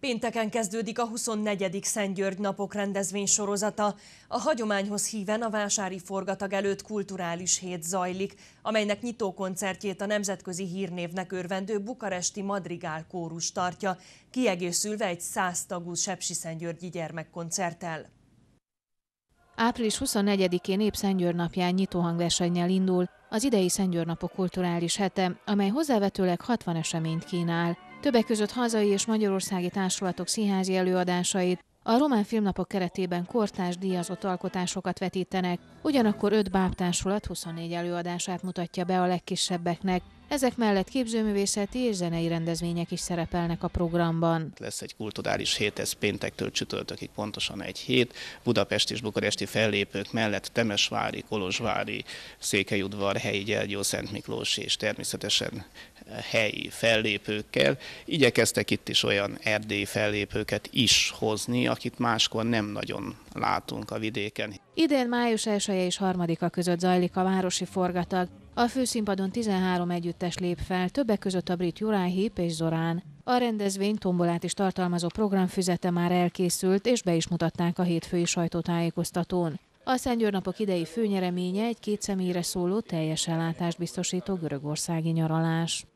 Pénteken kezdődik a 24. Szent György napok rendezvény sorozata. A hagyományhoz híven a vásári forgatag előtt kulturális hét zajlik, amelynek nyitókoncertjét a nemzetközi hírnévnek örvendő bukaresti Madrigál kórus tartja, kiegészülve egy száztagú Sepsi Györgyi gyermekkoncerttel. Április 24-én épp György napján nyitóhangversennyel indul az idei Szentgyőr napok kulturális hete, amely hozzávetőleg 60 eseményt kínál. Többek között hazai és magyarországi társulatok színházi előadásait, a román filmnapok keretében kortás díjazott alkotásokat vetítenek, ugyanakkor öt bábtársulat 24 előadását mutatja be a legkisebbeknek, ezek mellett képzőművészeti és zenei rendezvények is szerepelnek a programban. Lesz egy kulturális hét, ez péntektől csütörtökig pontosan egy hét. Budapest és bukaresti fellépők mellett Temesvári, Kolozsvári, Székelyudvar, Helyi Gyergyó, Szent Miklós és természetesen helyi fellépőkkel. Igyekeztek itt is olyan erdélyi fellépőket is hozni, akit máskor nem nagyon látunk a vidéken. Idén május 1 és 3-a között zajlik a városi forgatag. A főszínpadon 13 együttes lép fel, többek között a brit Jurán Hip és Zorán. A rendezvény tombolát is tartalmazó programfüzete már elkészült, és be is mutatták a hétfői sajtótájékoztatón. A Szentgyőrnapok idei főnyereménye egy két személyre szóló teljes ellátást biztosító görögországi nyaralás.